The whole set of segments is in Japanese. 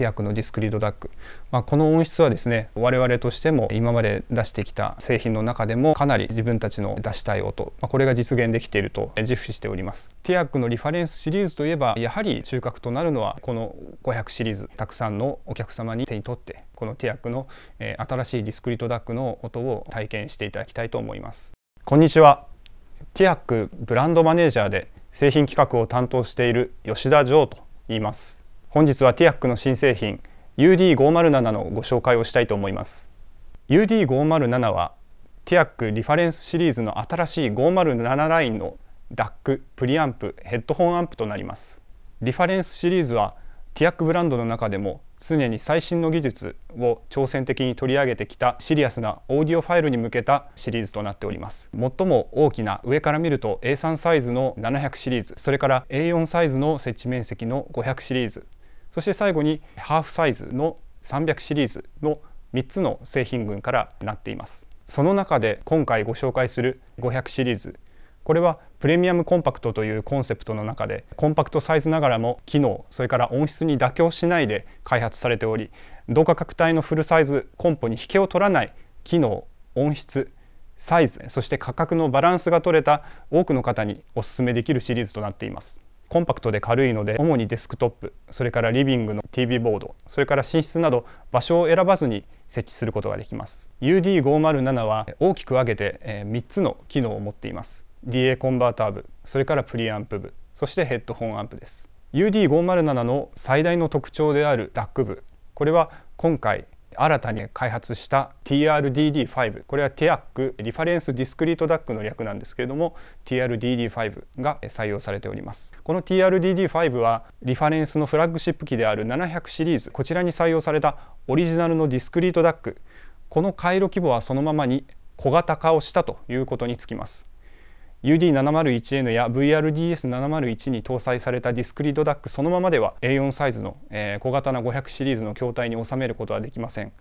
規約のディスクリートダック、まあ、この音質はですね我々としても今まで出してきた製品の中でもかなり自分たちの出したい音、まあ、これが実現できていると自負しておりますティアックのリファレンスシリーズといえばやはり中核となるのはこの500シリーズたくさんのお客様に手に取ってこのティアックの、え新しいディスクリートダックの音を体験していただきたいと思いますこんにちはティアックブランドマネージャーで製品企画を担当している吉田城と言います本日はティアックの新製品 UD507 のご紹介をしたいと思います UD507 はティアックリファレンスシリーズの新しい507ラインの DAC プリアンプヘッドホンアンプとなりますリファレンスシリーズはティアックブランドの中でも常に最新の技術を挑戦的に取り上げてきたシリアスなオーディオファイルに向けたシリーズとなっております最も大きな上から見ると A3 サイズの700シリーズそれから A4 サイズの設置面積の500シリーズそして最後にハーフサイズの300シリーズの3つの製品群からなっていますその中で今回ご紹介する500シリーズこれはプレミアムコンパクトというコンセプトの中でコンパクトサイズながらも機能それから音質に妥協しないで開発されており同価格帯のフルサイズコンポに引けを取らない機能音質サイズそして価格のバランスが取れた多くの方にお勧めできるシリーズとなっています。コンパクトで軽いので主にデスクトップそれからリビングの TV ボードそれから寝室など場所を選ばずに設置することができます UD507 は大きく分けて3つの機能を持っています DA コンバーター部それからプリアンプ部そしてヘッドホンアンプです UD507 の最大の特徴であるダック部これは今回新たに開発した TRDD5 これは TEAC リファレンスディスクリートダックの略なんですけれども TRDD5 が採用されておりますこの TRDD5 はリファレンスのフラッグシップ機である700シリーズこちらに採用されたオリジナルのディスクリートダックこの回路規模はそのままに小型化をしたということにつきます UD701N や VRDS701 に搭載されたディスクリートダックそのままでは A4 サイズの小型な500シリーズの筐体に収めることはできません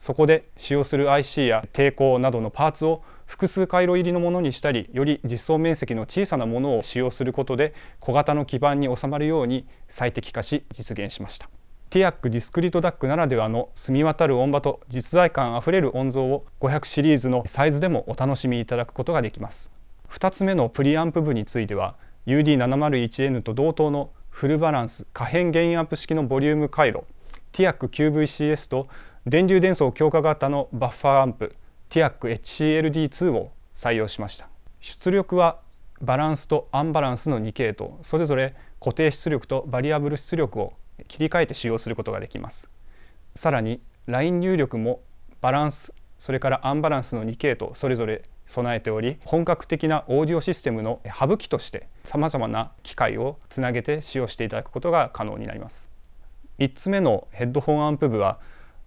そこで使用する IC や抵抗などのパーツを複数回路入りのものにしたりより実装面積の小さなものを使用することで小型の基板に収まるように最適化し実現しました TIAC ディスクリートダックならではの澄み渡る音場と実在感あふれる音像を500シリーズのサイズでもお楽しみいただくことができます2つ目のプリアンプ部については UD701N と同等のフルバランス可変ゲインアップ式のボリューム回路 TIAC-QVCS と電流伝送強化型のバッファーアンプ TIAC-HCLD2 を採用しました出力はバランスとアンバランスの2系統それぞれ固定出力とバリアブル出力を切り替えて使用することができますさらにライン入力もバランスそれからアンバランスの2系統それぞれ備えており本格的なオーディオシステムのハブ機としてさまざまな機械をつなげて使用していただくことが可能になります3つ目のヘッドホンアンプ部は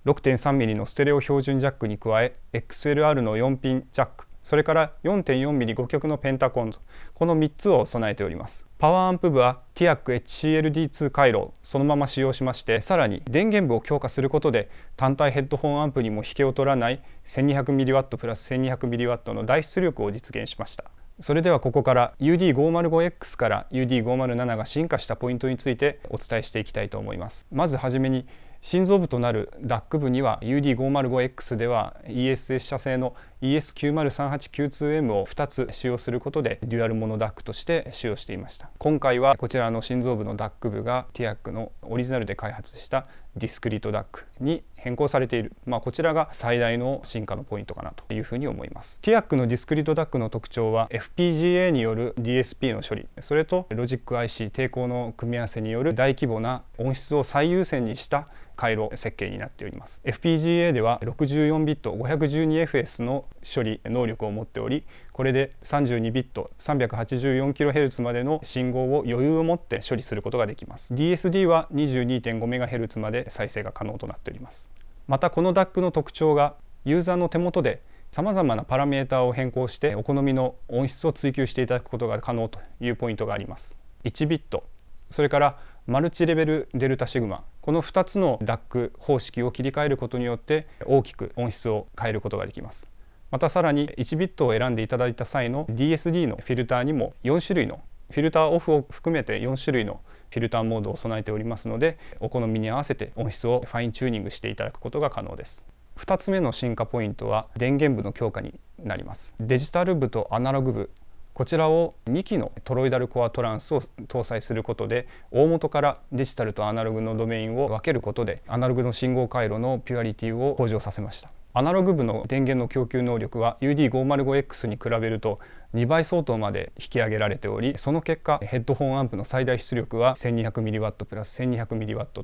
6.3mm のステレオ標準ジャックに加え XLR の4ピンジャックそれから4 4ミリ5極のペンタコンこの3つを備えておりますパワーアンプ部は TIAC-HCLD2 回路そのまま使用しましてさらに電源部を強化することで単体ヘッドホンアンプにも引けを取らない 1200mW プラス 1200mW の大出力を実現しましたそれではここから UD505X から UD507 が進化したポイントについてお伝えしていきたいと思いますまずはじめに心臓部となる DAC 部には UD505X では ESS 社製の ES9038Q2M を2つ使用することでデュアルモノダックとして使用していました今回はこちらの心臓部のダック部が TIAC のオリジナルで開発したディスクリートダックに変更されている、まあ、こちらが最大の進化のポイントかなというふうに思います TIAC のディスクリートダックの特徴は FPGA による DSP の処理それとロジック IC 抵抗の組み合わせによる大規模な音質を最優先にした回路設計になっております FPGA では 64bit512fs の処理能力を持っておりこれで32ビット 384kHz までの信号を余裕を持って処理することができます DSD は 22.5MHz まで再生が可能となっておりますまたこの DAC の特徴がユーザーの手元でさまざまなパラメータを変更してお好みの音質を追求していただくことが可能というポイントがあります1ビットそれからマルチレベルデルタシグマこの2つの DAC 方式を切り替えることによって大きく音質を変えることができますまたさらに1ビットを選んでいただいた際の DSD のフィルターにも4種類のフィルターオフを含めて4種類のフィルターモードを備えておりますのでお好みに合わせて音質をファインチューニングしていただくことが可能です2つ目の進化ポイントは電源部の強化になりますデジタル部とアナログ部こちらを2機のトロイダルコアトランスを搭載することで大元からデジタルとアナログのドメインを分けることでアナログの信号回路のピュアリティを向上させましたアナログ部の電源の供給能力は UD505X に比べると2倍相当まで引き上げられておりその結果ヘッドホンアンプの最大出力は 1200mW プラス 1200mW と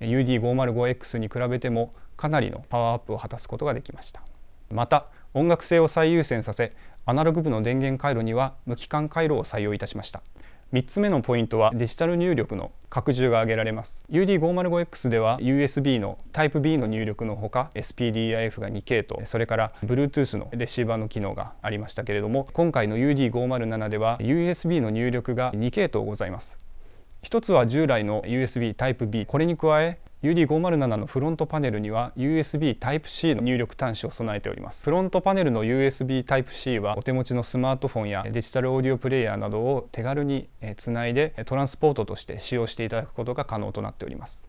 UD505X に比べてもかなりのパワーアップを果たすことができましたまた音楽性を最優先させアナログ部の電源回路には無機関回路を採用いたしました3つ目のポイントはデジタル入力の拡充が挙げられます UD505X では USB の Type-B の入力のほか SPDIF が2系統それから Bluetooth のレシーバーの機能がありましたけれども今回の UD507 では USB の入力が2系統ございます1つは従来の USB Type-B これに加え UD507 のフロントパネルには USB Type-C の入力端子を備えておりますフロントパネルの USB Type-C はお手持ちのスマートフォンやデジタルオーディオプレイヤーなどを手軽につないでトランスポートとして使用していただくことが可能となっております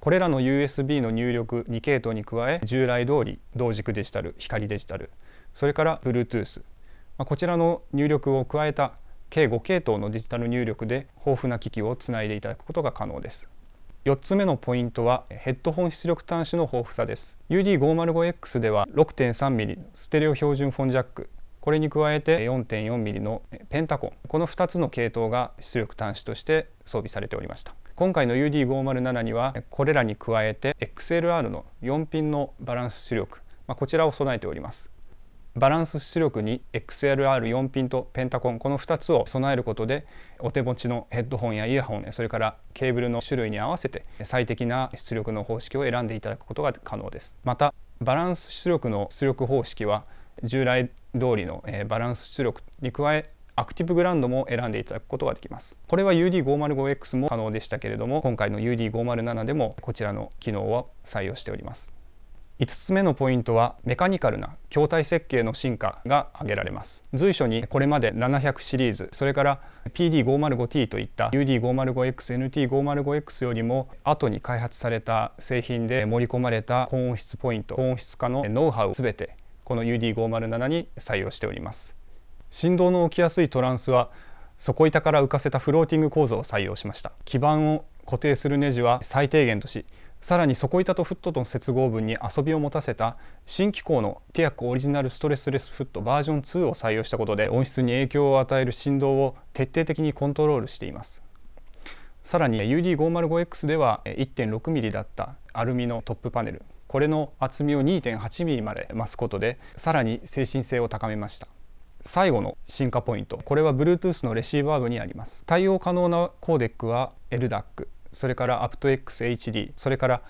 これらの USB の入力2系統に加え従来通り同軸デジタル光デジタルそれから Bluetooth こちらの入力を加えた計5系統のデジタル入力で豊富な機器をつないでいただくことが可能です。4つ目のポイントはヘッドホン出力端子の豊富さです UD505X では 6.3mm ステレオ標準フォンジャックこれに加えて 4.4mm のペンタコンこの2つの系統が出力端子として装備されておりました今回の UD507 にはこれらに加えて XLR の4ピンのバランス出力、まあ、こちらを備えておりますバランス出力に XLR4 ピンとペンタコンこの2つを備えることでお手持ちのヘッドホンやイヤホンそれからケーブルの種類に合わせて最適な出力の方式を選んでいただくことが可能ですまたバランス出力の出力方式は従来通りのバランス出力に加えアクティブグランドも選んでいただくことができますこれは UD505X も可能でしたけれども今回の UD507 でもこちらの機能を採用しております5つ目のポイントはメカニカルな筐体設計の進化が挙げられます随所にこれまで700シリーズそれから PD505T といった UD505XNT505X よりも後に開発された製品で盛り込まれた高音質ポイント高音質化のノウハウ全てこの UD507 に採用しております振動の起きやすいトランスは底板から浮かせたフローティング構造を採用しました基板を固定するネジは最低限としさらに底板とフットとの接合部に遊びを持たせた新機構のティアックオリジナルストレスレスフットバージョン2を採用したことで音質に影響を与える振動を徹底的にコントロールしていますさらに UD505X では 1.6mm だったアルミのトップパネルこれの厚みを 2.8mm まで増すことでさらに精神性を高めました最後の進化ポイントこれは Bluetooth のレシーバー部にあります対応可能なコーデックは LDAC それから aptXHD それから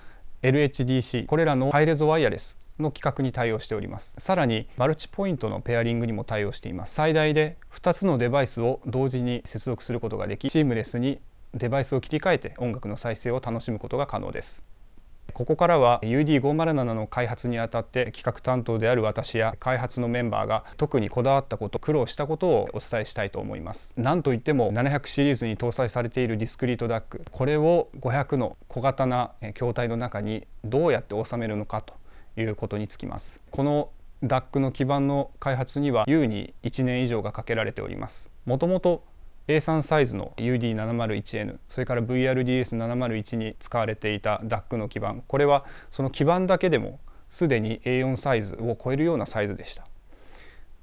LHDC これらのハイレゾワイヤレスの規格に対応しておりますさらにマルチポイントのペアリングにも対応しています最大で2つのデバイスを同時に接続することができシームレスにデバイスを切り替えて音楽の再生を楽しむことが可能ですここからは UD507 の開発にあたって企画担当である私や開発のメンバーが特にこだわったこと苦労したことをお伝えしたいと思いますなんといっても700シリーズに搭載されているディスクリートダックこれを500の小型な筐体の中にどうやって収めるのかということにつきますこのダックの基盤の開発には優に1年以上がかけられておりますもともと A3 サイズの UD701N それから VRDS701 に使われていた DAC の基板これはその基板だけでもすでに A4 サイズを超えるようなサイズでした。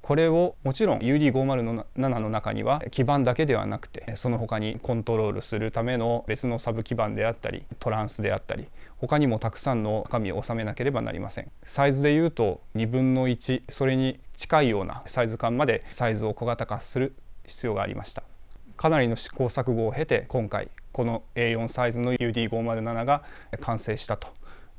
これをもちろん UD507 の中には基板だけではなくてその他にコントロールするための別のサブ基板であったりトランスであったり他にもたくさんの紙を収めなければなりませんサイズでいうと2分の1それに近いようなサイズ感までサイズを小型化する必要がありましたかなりの試行錯誤を経て今回この A4 サイズの UD507 が完成したと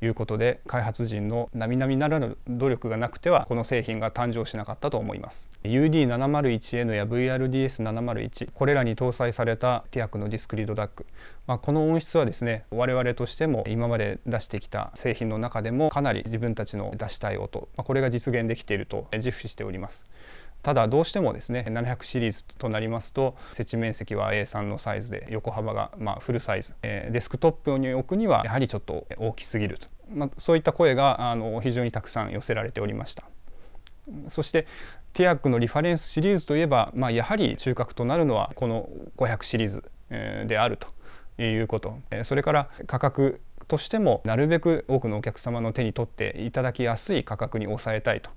いうことで開発陣の並々ならぬ努力がなくてはこの製品が誕生しなかったと思います UD701N や VRDS701 これらに搭載されたティアクのディスクリードダック、まあ、この音質はですね我々としても今まで出してきた製品の中でもかなり自分たちの出したい音、まあ、これが実現できていると自負しておりますただどうしてもですね700シリーズとなりますと設置面積は A3 のサイズで横幅がまフルサイズ、えデスクトップに置くにはやはりちょっと大きすぎると、まあ、そういった声があの非常にたくさん寄せられておりました。そしてティアックのリファレンスシリーズといえば、まあ、やはり中核となるのはこの500シリーズであるということそれから価格としてもなるべく多くのお客様の手に取っていただきやすい価格に抑えたいと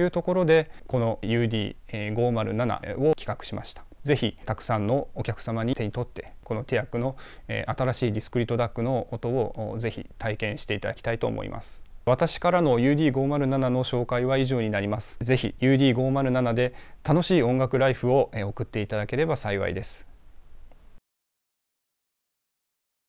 いうところでこの UD507 を企画しました。ぜひたくさんのお客様に手に取ってこのティアックの新しいディスクリートダックの音をぜひ体験していただきたいと思います。私からの UD507 の紹介は以上になります。ぜひ UD507 で楽しい音楽ライフを送っていただければ幸いです。